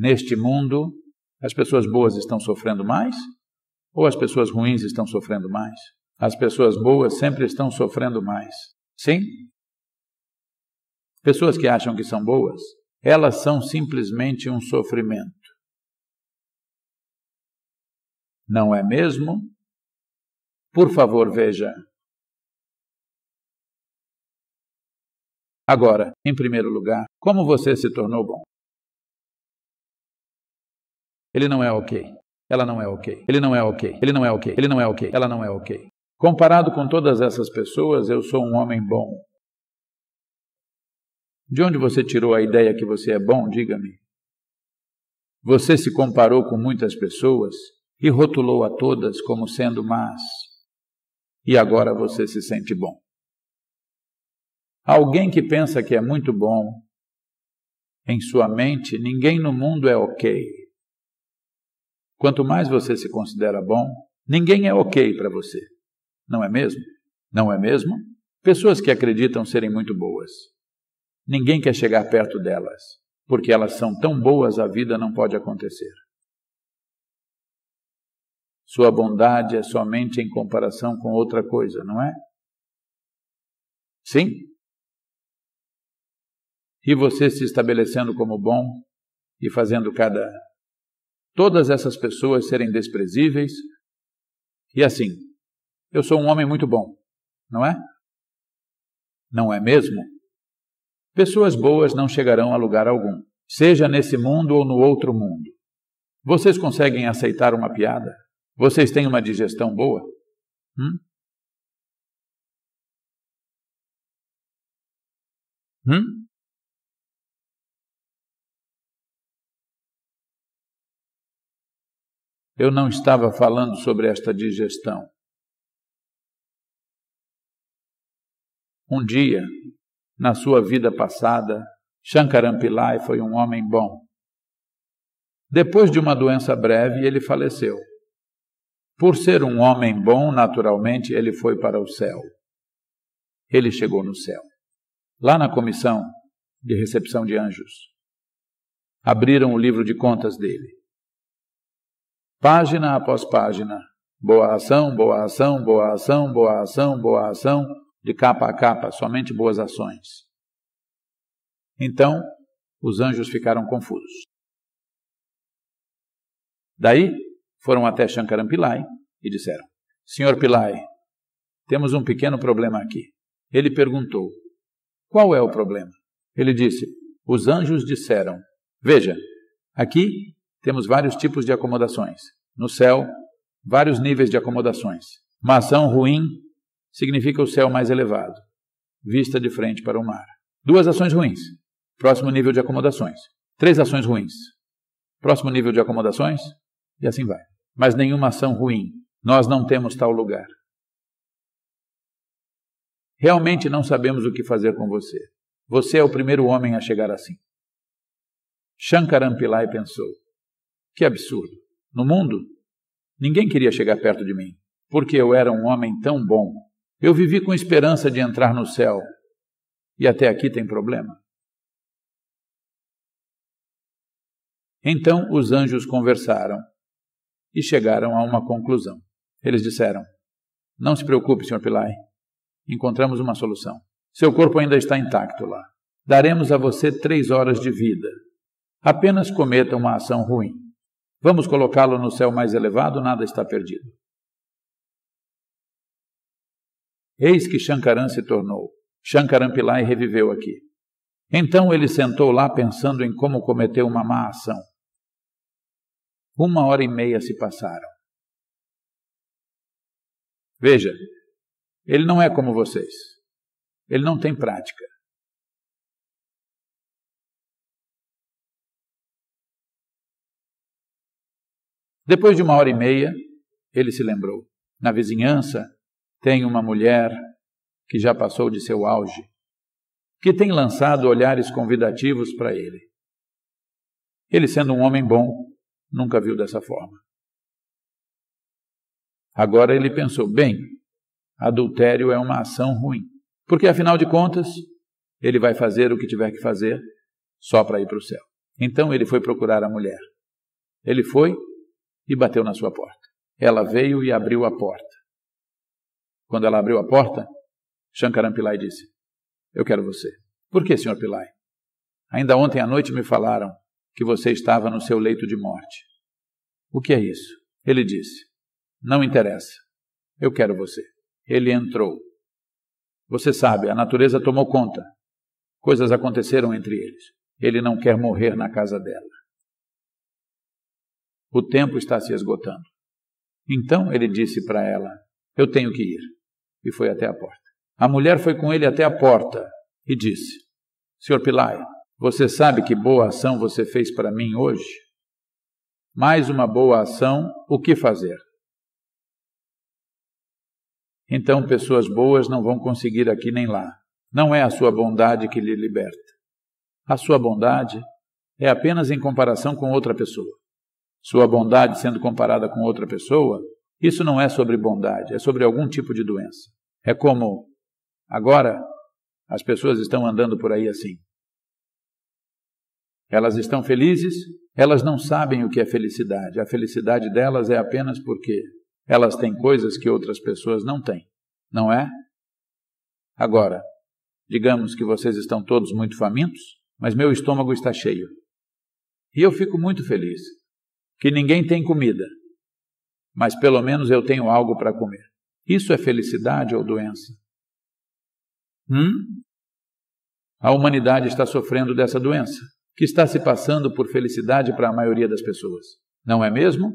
neste mundo, as pessoas boas estão sofrendo mais ou as pessoas ruins estão sofrendo mais? As pessoas boas sempre estão sofrendo mais. Sim? Pessoas que acham que são boas, elas são simplesmente um sofrimento. Não é mesmo? Por favor, veja. Agora, em primeiro lugar, como você se tornou bom? Ele não é ok. Ela não é ok. Ele não é ok. Ele não é ok. Ele não é ok. Ela não é ok. Comparado com todas essas pessoas, eu sou um homem bom. De onde você tirou a ideia que você é bom, diga-me? Você se comparou com muitas pessoas e rotulou a todas como sendo más. E agora você se sente bom. Alguém que pensa que é muito bom, em sua mente, ninguém no mundo é ok. Quanto mais você se considera bom, ninguém é ok para você. Não é mesmo? Não é mesmo? Pessoas que acreditam serem muito boas. Ninguém quer chegar perto delas, porque elas são tão boas a vida não pode acontecer. Sua bondade é somente em comparação com outra coisa, não é? Sim. E você se estabelecendo como bom e fazendo cada todas essas pessoas serem desprezíveis. E assim, eu sou um homem muito bom, não é? Não é mesmo? Pessoas boas não chegarão a lugar algum, seja nesse mundo ou no outro mundo. Vocês conseguem aceitar uma piada? Vocês têm uma digestão boa? Hum? Hum? eu não estava falando sobre esta digestão. Um dia, na sua vida passada, Shankaran Pillai foi um homem bom. Depois de uma doença breve, ele faleceu. Por ser um homem bom, naturalmente, ele foi para o céu. Ele chegou no céu. Lá na comissão de recepção de anjos, abriram o livro de contas dele página após página. Boa ação, boa ação, boa ação, boa ação, boa ação, de capa a capa, somente boas ações. Então, os anjos ficaram confusos. Daí, foram até Shankaran Pillai e disseram: Senhor Pillai, temos um pequeno problema aqui. Ele perguntou: Qual é o problema? Ele disse: Os anjos disseram: Veja, aqui temos vários tipos de acomodações. No céu, vários níveis de acomodações. Maçã ruim significa o céu mais elevado, vista de frente para o mar. Duas ações ruins, próximo nível de acomodações. Três ações ruins, próximo nível de acomodações, e assim vai. Mas nenhuma ação ruim. Nós não temos tal lugar. Realmente não sabemos o que fazer com você. Você é o primeiro homem a chegar assim. Shankaran Pillai pensou: que absurdo! No mundo, ninguém queria chegar perto de mim, porque eu era um homem tão bom. Eu vivi com esperança de entrar no céu, e até aqui tem problema. Então os anjos conversaram e chegaram a uma conclusão. Eles disseram: Não se preocupe, Sr. Pillai, encontramos uma solução. Seu corpo ainda está intacto lá. Daremos a você três horas de vida. Apenas cometa uma ação ruim. Vamos colocá-lo no céu mais elevado, nada está perdido. Eis que Shankaran se tornou. Shankaran Pillai reviveu aqui. Então ele sentou lá pensando em como cometeu uma má ação. Uma hora e meia se passaram. Veja, ele não é como vocês. Ele não tem prática. Depois de uma hora e meia, ele se lembrou. Na vizinhança tem uma mulher que já passou de seu auge, que tem lançado olhares convidativos para ele. Ele, sendo um homem bom, nunca viu dessa forma. Agora ele pensou: bem, adultério é uma ação ruim, porque afinal de contas, ele vai fazer o que tiver que fazer só para ir para o céu. Então ele foi procurar a mulher. Ele foi e bateu na sua porta. Ela veio e abriu a porta. Quando ela abriu a porta, Shankaran Pillai disse: Eu quero você. Por que, Sr. Pillai? Ainda ontem à noite me falaram que você estava no seu leito de morte. O que é isso? Ele disse: Não interessa. Eu quero você. Ele entrou. Você sabe, a natureza tomou conta. Coisas aconteceram entre eles. Ele não quer morrer na casa dela. O tempo está se esgotando. Então ele disse para ela: Eu tenho que ir. E foi até a porta. A mulher foi com ele até a porta e disse: Senhor Pilai, você sabe que boa ação você fez para mim hoje? Mais uma boa ação, o que fazer? Então, pessoas boas não vão conseguir aqui nem lá. Não é a sua bondade que lhe liberta. A sua bondade é apenas em comparação com outra pessoa sua bondade sendo comparada com outra pessoa, isso não é sobre bondade, é sobre algum tipo de doença. É como agora as pessoas estão andando por aí assim. Elas estão felizes, elas não sabem o que é felicidade. A felicidade delas é apenas porque elas têm coisas que outras pessoas não têm, não é? Agora, digamos que vocês estão todos muito famintos, mas meu estômago está cheio. E eu fico muito feliz, que ninguém tem comida, mas pelo menos eu tenho algo para comer. Isso é felicidade ou doença? Hum? A humanidade está sofrendo dessa doença, que está se passando por felicidade para a maioria das pessoas, não é mesmo?